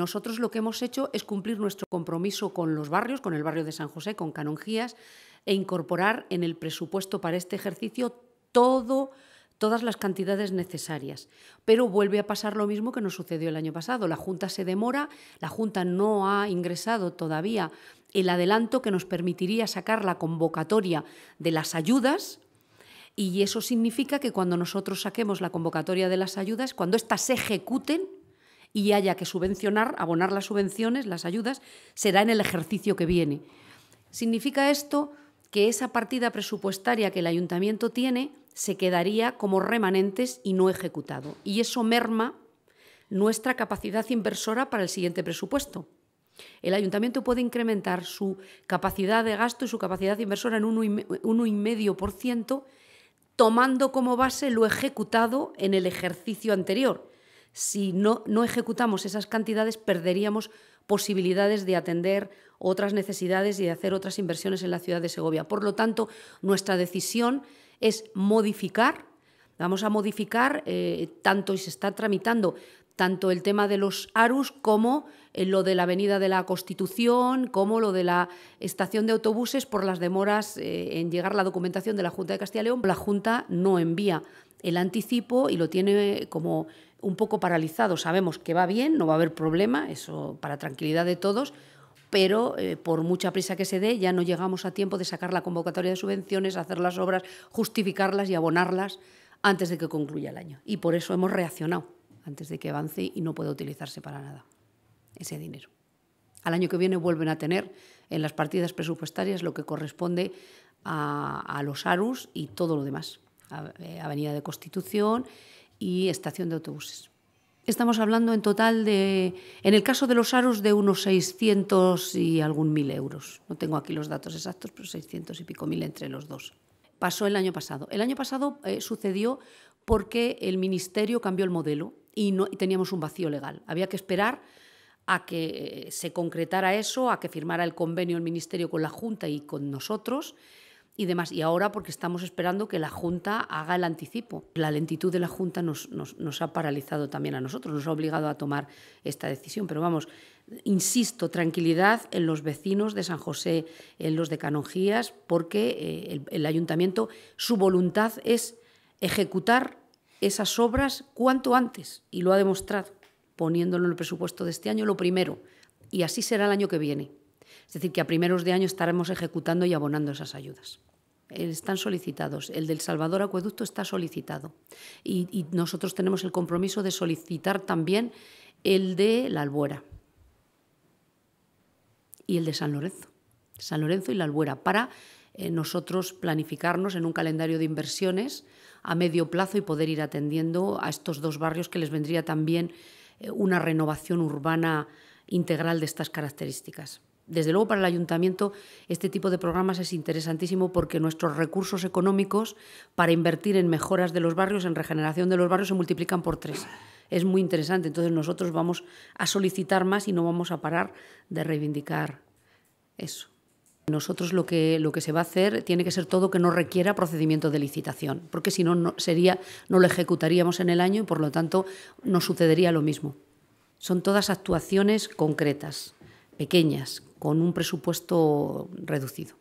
nosotros lo que hemos hecho es cumplir nuestro compromiso con los barrios, con el barrio de San José, con Canongías, e incorporar en el presupuesto para este ejercicio todas las cantidades necesarias. Pero vuelve a pasar lo mismo que nos sucedió el año pasado. La Junta se demora, la Junta no ha ingresado todavía el adelanto que nos permitiría sacar la convocatoria de las ayudas. Y eso significa que cuando nosotros saquemos la convocatoria de las ayudas, cuando estas se ejecuten, y haya que subvencionar, abonar las subvenciones, las ayudas, será en el ejercicio que viene. Significa esto que esa partida presupuestaria que el ayuntamiento tiene se quedaría como remanentes y no ejecutado. Y eso merma nuestra capacidad inversora para el siguiente presupuesto. El ayuntamiento puede incrementar su capacidad de gasto y su capacidad inversora en por 1,5% tomando como base lo ejecutado en el ejercicio anterior si no, no ejecutamos esas cantidades, perderíamos posibilidades de atender otras necesidades y de hacer otras inversiones en la ciudad de Segovia. Por lo tanto, nuestra decisión es modificar, vamos a modificar eh, tanto y se está tramitando tanto el tema de los ARUS como eh, lo de la Avenida de la Constitución, como lo de la estación de autobuses por las demoras eh, en llegar la documentación de la Junta de Castilla y León. La Junta no envía el anticipo y lo tiene como un poco paralizado. Sabemos que va bien, no va a haber problema, eso para tranquilidad de todos, pero eh, por mucha prisa que se dé ya no llegamos a tiempo de sacar la convocatoria de subvenciones, hacer las obras, justificarlas y abonarlas antes de que concluya el año. Y por eso hemos reaccionado antes de que avance y no puede utilizarse para nada ese dinero. Al año que viene vuelven a tener en las partidas presupuestarias lo que corresponde a, a los ARUS y todo lo demás. Eh, Avenida de Constitución, y estación de autobuses. Estamos hablando en total de, en el caso de los aros, de unos 600 y algún mil euros. No tengo aquí los datos exactos, pero 600 y pico mil entre los dos. Pasó el año pasado. El año pasado eh, sucedió porque el ministerio cambió el modelo y, no, y teníamos un vacío legal. Había que esperar a que eh, se concretara eso, a que firmara el convenio el ministerio con la Junta y con nosotros y demás. Y ahora porque estamos esperando que la Junta haga el anticipo. La lentitud de la Junta nos, nos, ha paralizado también a nosotros, nos ha obligado a tomar esta decisión. Pero vamos, insisto, tranquilidad en los vecinos de San José, en los de Canongías, porque eh, el ayuntamiento, su voluntad es ejecutar esas obras cuanto antes, y lo ha demostrado, poniéndolo en el presupuesto de este año, lo primero, y así será el año que viene. Es decir, que a primeros de año estaremos ejecutando y abonando esas ayudas. Están solicitados. El del Salvador Acueducto está solicitado. Y, nosotros tenemos el compromiso de solicitar también el de la Albuera y el de San Lorenzo. San Lorenzo y la Albuera, para eh, nosotros planificarnos en un calendario de inversiones a medio plazo y poder ir atendiendo a estos dos barrios que les vendría también eh, una renovación urbana integral de estas características desde luego para el ayuntamiento este tipo de programas es interesantísimo porque nuestros recursos económicos para invertir en mejoras de los barrios, en regeneración de los barrios, se multiplican por tres. Es muy interesante. Entonces nosotros vamos a solicitar más y no vamos a parar de reivindicar eso. Nosotros lo que, se va a hacer tiene que ser todo que no requiera procedimiento de licitación, porque si no, sería, no lo ejecutaríamos en el año y por lo tanto no sucedería lo mismo. Son todas actuaciones concretas, pequeñas, con un presupuesto reducido.